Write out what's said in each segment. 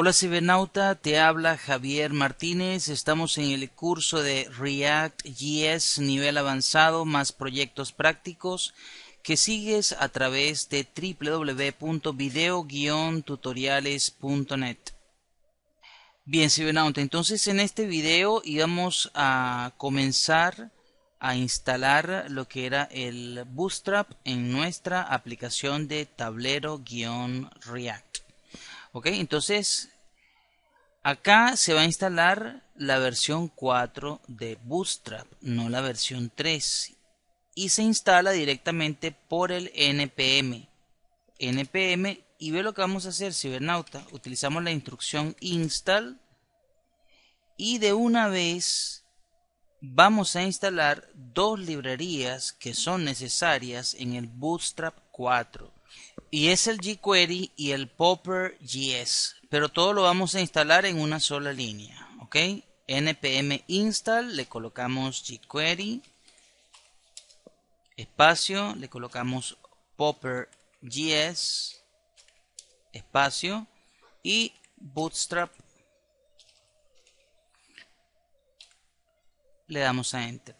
Hola cibernauta, te habla Javier Martínez. Estamos en el curso de React JS nivel avanzado más proyectos prácticos que sigues a través de www.video-tutoriales.net. Bien, cibernauta, entonces en este video íbamos a comenzar a instalar lo que era el Bootstrap en nuestra aplicación de tablero-react. Ok, entonces acá se va a instalar la versión 4 de Bootstrap, no la versión 3. Y se instala directamente por el NPM. NPM y ve lo que vamos a hacer, cibernauta. Utilizamos la instrucción install y de una vez vamos a instalar dos librerías que son necesarias en el Bootstrap 4. Y es el jQuery y el Popper Pero todo lo vamos a instalar en una sola línea. ¿Ok? npm install, le colocamos jQuery, espacio, le colocamos popper espacio, y bootstrap. Le damos a enter.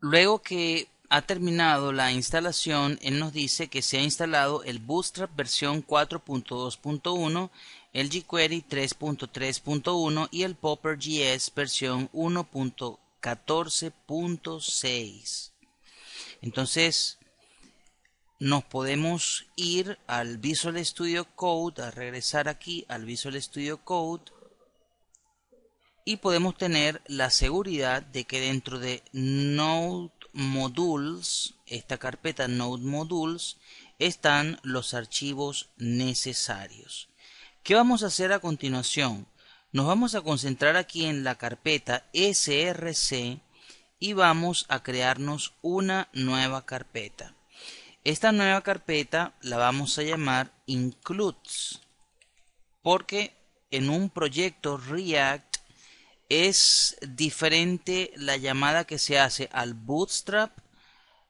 Luego que ha terminado la instalación, él nos dice que se ha instalado el Bootstrap versión 4.2.1, el jQuery 3.3.1 y el PopperJS versión 1.14.6. Entonces, nos podemos ir al Visual Studio Code, a regresar aquí al Visual Studio Code y podemos tener la seguridad de que dentro de node modules, esta carpeta node modules, están los archivos necesarios. ¿Qué vamos a hacer a continuación? Nos vamos a concentrar aquí en la carpeta src y vamos a crearnos una nueva carpeta. Esta nueva carpeta la vamos a llamar includes porque en un proyecto React es diferente la llamada que se hace al bootstrap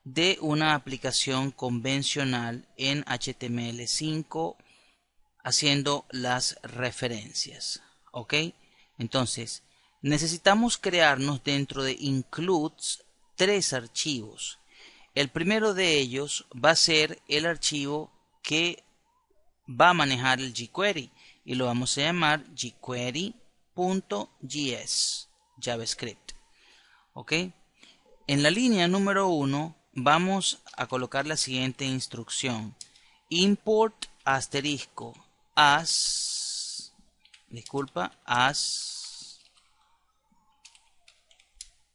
de una aplicación convencional en HTML5 haciendo las referencias. ¿Ok? Entonces, necesitamos crearnos dentro de includes tres archivos. El primero de ellos va a ser el archivo que va a manejar el jQuery y lo vamos a llamar jQuery .js, JavaScript. ¿Ok? En la línea número 1 vamos a colocar la siguiente instrucción. Import asterisco as, disculpa, as,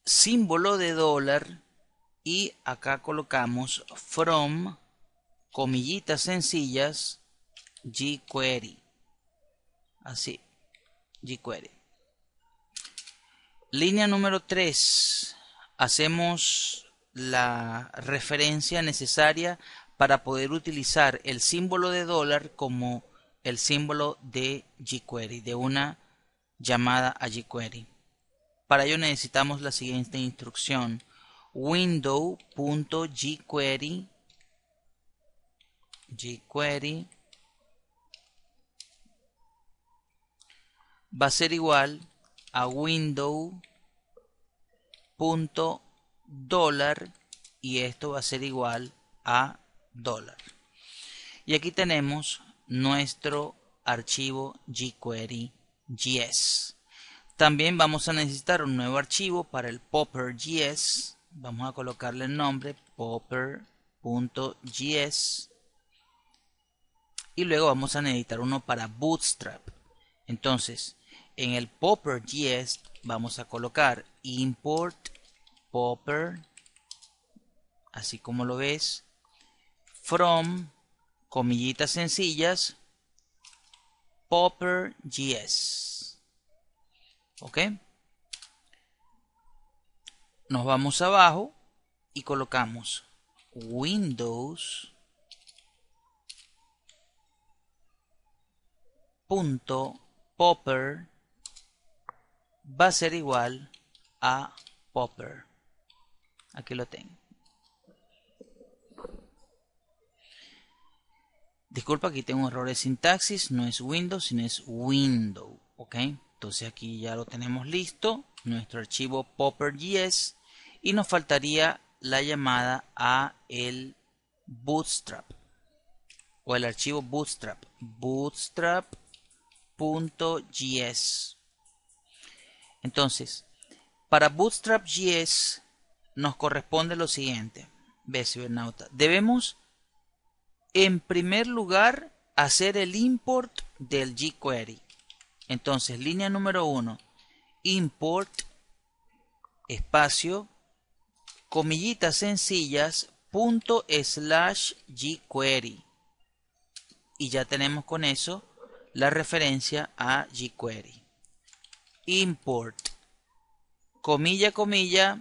símbolo de dólar y acá colocamos from, comillitas sencillas, jQuery. Así, jQuery. Línea número 3. Hacemos la referencia necesaria para poder utilizar el símbolo de dólar como el símbolo de jQuery, de una llamada a jQuery. Para ello necesitamos la siguiente instrucción: window.jQuery jQuery va a ser igual a window y esto va a ser igual a dólar y aquí tenemos nuestro archivo jQuery.js también vamos a necesitar un nuevo archivo para el popper.js. vamos a colocarle el nombre popper.js y luego vamos a necesitar uno para bootstrap entonces en el popper.js vamos a colocar import popper así como lo ves from comillitas sencillas popper.js ok nos vamos abajo y colocamos windows punto popper va a ser igual a Popper. Aquí lo tengo. Disculpa, aquí tengo errores error de sintaxis. No es Windows, sino es Window. ¿Ok? Entonces aquí ya lo tenemos listo. Nuestro archivo popper.js. Y nos faltaría la llamada a el bootstrap. O el archivo bootstrap. Bootstrap.js. Entonces, para Bootstrap JS nos corresponde lo siguiente. Ve, Debemos, en primer lugar, hacer el import del jQuery. Entonces, línea número uno, Import espacio comillitas sencillas punto slash jQuery. Y ya tenemos con eso la referencia a jQuery import comilla comilla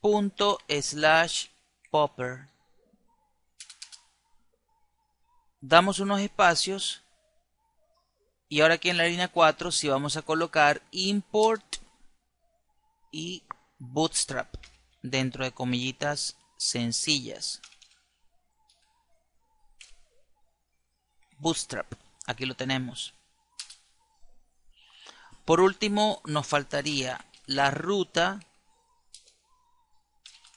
punto slash popper damos unos espacios y ahora aquí en la línea 4 si vamos a colocar import y bootstrap dentro de comillitas sencillas bootstrap aquí lo tenemos por último, nos faltaría la ruta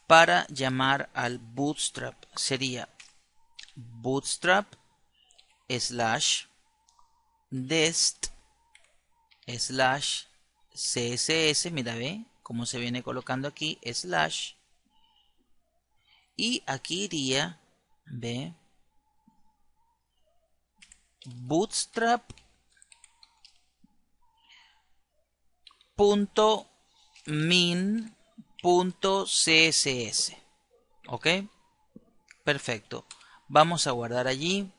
para llamar al bootstrap. Sería bootstrap slash dest slash css. Mira, ve cómo se viene colocando aquí slash. Y aquí iría, ve, bootstrap .min.css ok perfecto vamos a guardar allí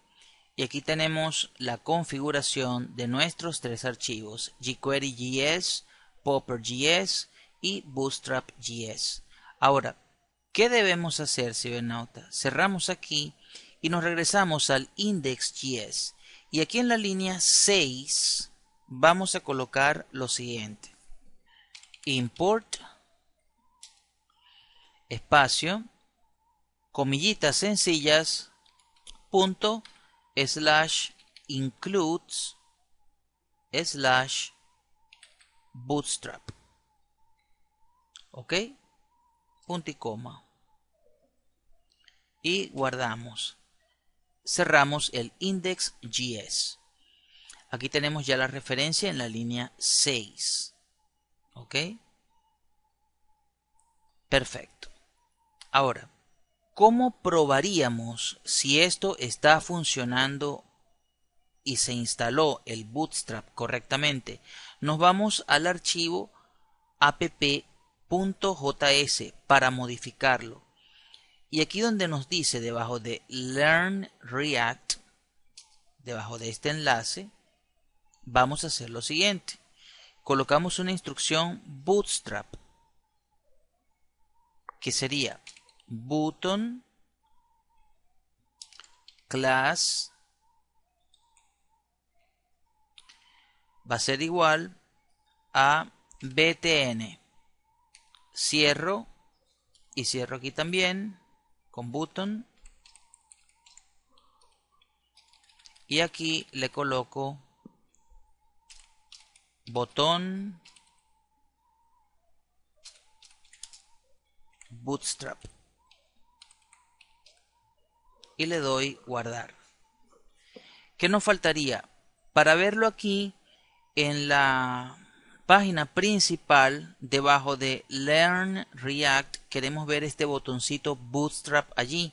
y aquí tenemos la configuración de nuestros tres archivos jQuery.js, Popper.js y Bootstrap.js. Ahora, ¿qué debemos hacer, nota, Cerramos aquí y nos regresamos al index.js. Y aquí en la línea 6 vamos a colocar lo siguiente import espacio comillitas sencillas punto slash includes slash bootstrap ok punto y coma y guardamos cerramos el index.js aquí tenemos ya la referencia en la línea 6 ¿Ok? Perfecto. Ahora, ¿cómo probaríamos si esto está funcionando y se instaló el Bootstrap correctamente? Nos vamos al archivo app.js para modificarlo. Y aquí donde nos dice debajo de Learn React, debajo de este enlace, vamos a hacer lo siguiente colocamos una instrucción bootstrap que sería button class va a ser igual a btn cierro y cierro aquí también con button y aquí le coloco botón bootstrap y le doy guardar ¿qué nos faltaría? para verlo aquí en la página principal debajo de learn react queremos ver este botoncito bootstrap allí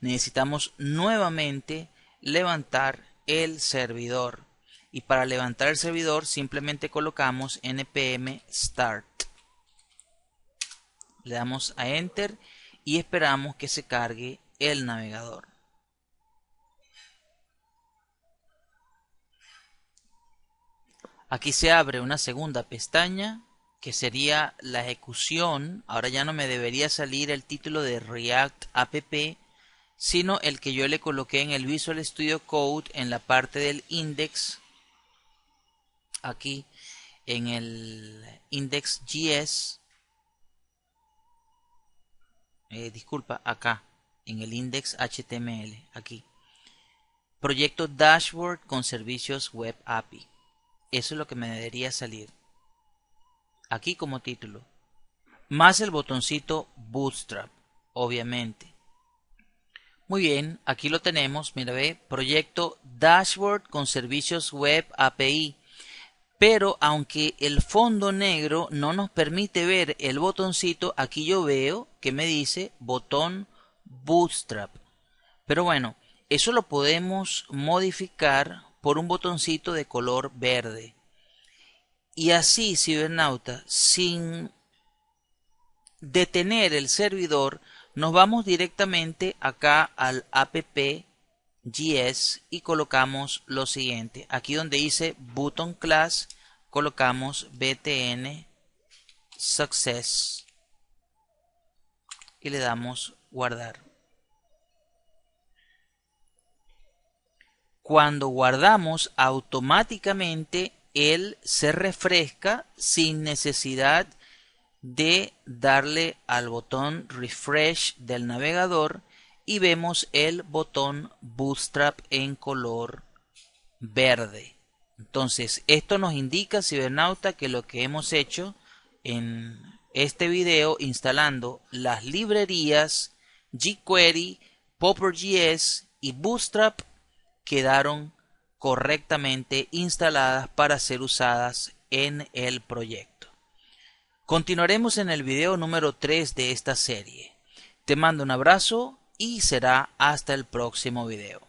necesitamos nuevamente levantar el servidor y para levantar el servidor simplemente colocamos npm start. Le damos a enter y esperamos que se cargue el navegador. Aquí se abre una segunda pestaña que sería la ejecución. Ahora ya no me debería salir el título de React App, sino el que yo le coloqué en el Visual Studio Code en la parte del index aquí en el index.js eh, disculpa, acá en el index HTML, aquí proyecto dashboard con servicios web API eso es lo que me debería salir aquí como título más el botoncito bootstrap obviamente muy bien aquí lo tenemos mira ve proyecto dashboard con servicios web API pero aunque el fondo negro no nos permite ver el botoncito, aquí yo veo que me dice botón Bootstrap. Pero bueno, eso lo podemos modificar por un botoncito de color verde. Y así, cibernauta, sin detener el servidor, nos vamos directamente acá al app y colocamos lo siguiente. Aquí donde dice button class colocamos btn success y le damos guardar. Cuando guardamos automáticamente él se refresca sin necesidad de darle al botón refresh del navegador y vemos el botón Bootstrap en color verde. Entonces, esto nos indica, cibernauta, que lo que hemos hecho en este video instalando las librerías jQuery, PopperJS y Bootstrap quedaron correctamente instaladas para ser usadas en el proyecto. Continuaremos en el video número 3 de esta serie. Te mando un abrazo y será hasta el próximo video.